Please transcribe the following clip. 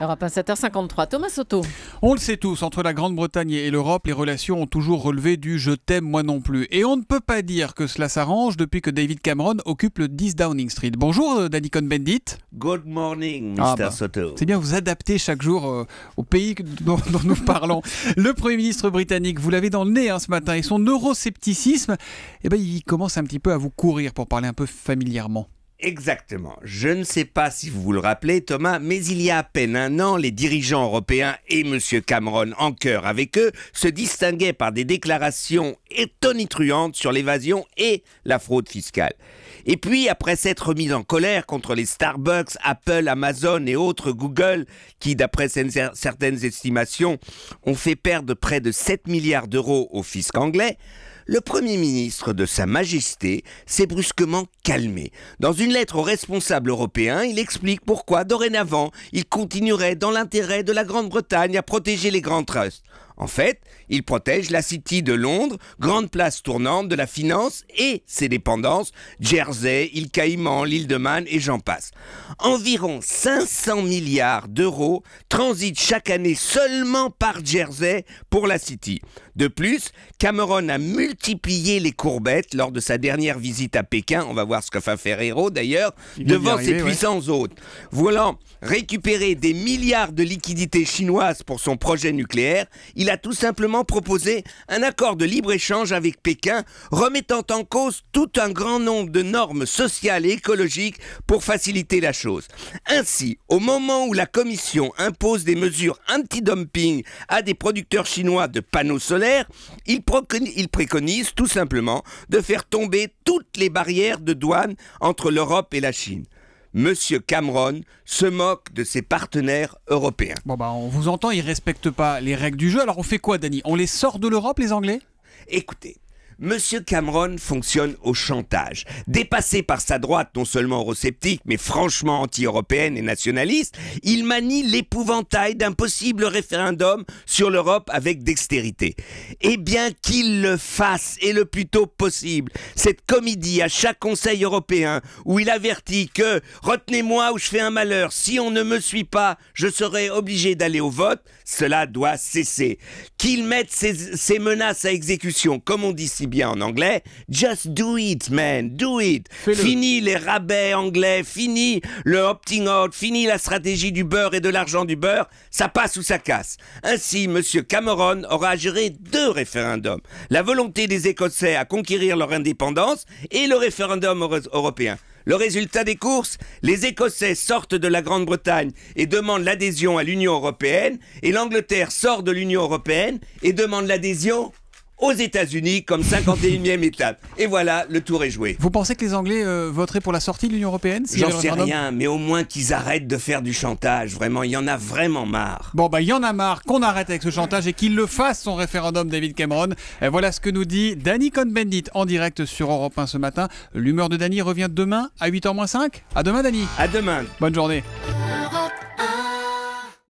à 7h53. Thomas Soto. On le sait tous, entre la Grande-Bretagne et l'Europe, les relations ont toujours relevé du je t'aime moi non plus. Et on ne peut pas dire que cela s'arrange depuis que David Cameron occupe le 10 Downing Street. Bonjour euh, Danny Cohn-Bendit. Good morning, ah Mr. Bah, Soto. C'est bien, vous adaptez chaque jour euh, au pays dont, nous parlons. le Premier ministre britannique, vous l'avez dans le nez hein, ce matin, et son euroscepticisme, eh ben, il commence un petit peu à vous courir pour parler un peu familièrement. Exactement. Je ne sais pas si vous vous le rappelez, Thomas, mais il y a à peine un an, les dirigeants européens et M. Cameron en cœur avec eux se distinguaient par des déclarations et tonitruante sur l'évasion et la fraude fiscale. Et puis, après s'être mis en colère contre les Starbucks, Apple, Amazon et autres Google, qui, d'après certaines estimations, ont fait perdre près de 7 milliards d'euros au fisc anglais, le Premier ministre de Sa Majesté s'est brusquement calmé. Dans une lettre aux responsables européens, il explique pourquoi, dorénavant, il continuerait dans l'intérêt de la Grande-Bretagne à protéger les grands trusts. En fait, il protège la City de Londres, grande place tournante de la finance et ses dépendances, Jersey, île Caïman, l'île de Man et j'en passe. Environ 500 milliards d'euros transitent chaque année seulement par Jersey pour la City. De plus, Cameron a multiplié les courbettes lors de sa dernière visite à Pékin, on va voir ce que fait Ferrero d'ailleurs, devant ses puissants hôtes. Voulant récupérer des milliards de liquidités chinoises pour son projet nucléaire, il il a tout simplement proposé un accord de libre-échange avec Pékin, remettant en cause tout un grand nombre de normes sociales et écologiques pour faciliter la chose. Ainsi, au moment où la Commission impose des mesures anti-dumping à des producteurs chinois de panneaux solaires, il, il préconise tout simplement de faire tomber toutes les barrières de douane entre l'Europe et la Chine. Monsieur Cameron se moque de ses partenaires européens. Bon bah on vous entend, ils respectent pas les règles du jeu. Alors on fait quoi, Dany On les sort de l'Europe, les Anglais Écoutez, Monsieur Cameron fonctionne au chantage. Dépassé par sa droite non seulement eurosceptique, mais franchement anti-européenne et nationaliste, il manie l'épouvantail d'un possible référendum sur l'Europe avec dextérité. Eh bien qu'il le fasse, et le plus tôt possible, cette comédie à chaque Conseil européen, où il avertit que « retenez-moi ou je fais un malheur, si on ne me suit pas, je serai obligé d'aller au vote », cela doit cesser. Qu'il mette ses, ses menaces à exécution, comme on dit si bien en anglais, just do it, man, do it. Fini les rabais anglais, fini le opting out, fini la stratégie du beurre et de l'argent du beurre, ça passe ou ça casse. Ainsi, Monsieur Cameron aura à gérer deux référendums. La volonté des Écossais à conquérir leur indépendance et le référendum européen. Le résultat des courses, les Écossais sortent de la Grande-Bretagne et demandent l'adhésion à l'Union européenne, et l'Angleterre sort de l'Union européenne et demande l'adhésion aux États-Unis comme 51e étape. Et voilà, le tour est joué. Vous pensez que les Anglais euh, voteraient pour la sortie de l'Union européenne si J'en sais rien, mais au moins qu'ils arrêtent de faire du chantage. Vraiment, il y en a vraiment marre. Bon, bah, il y en a marre qu'on arrête avec ce chantage et qu'il le fasse, son référendum, David Cameron. Et voilà ce que nous dit Danny Cohn-Bendit en direct sur Europe 1 ce matin. L'humeur de Danny revient demain à 8h moins 5. À demain, Danny. À demain. Bonne journée.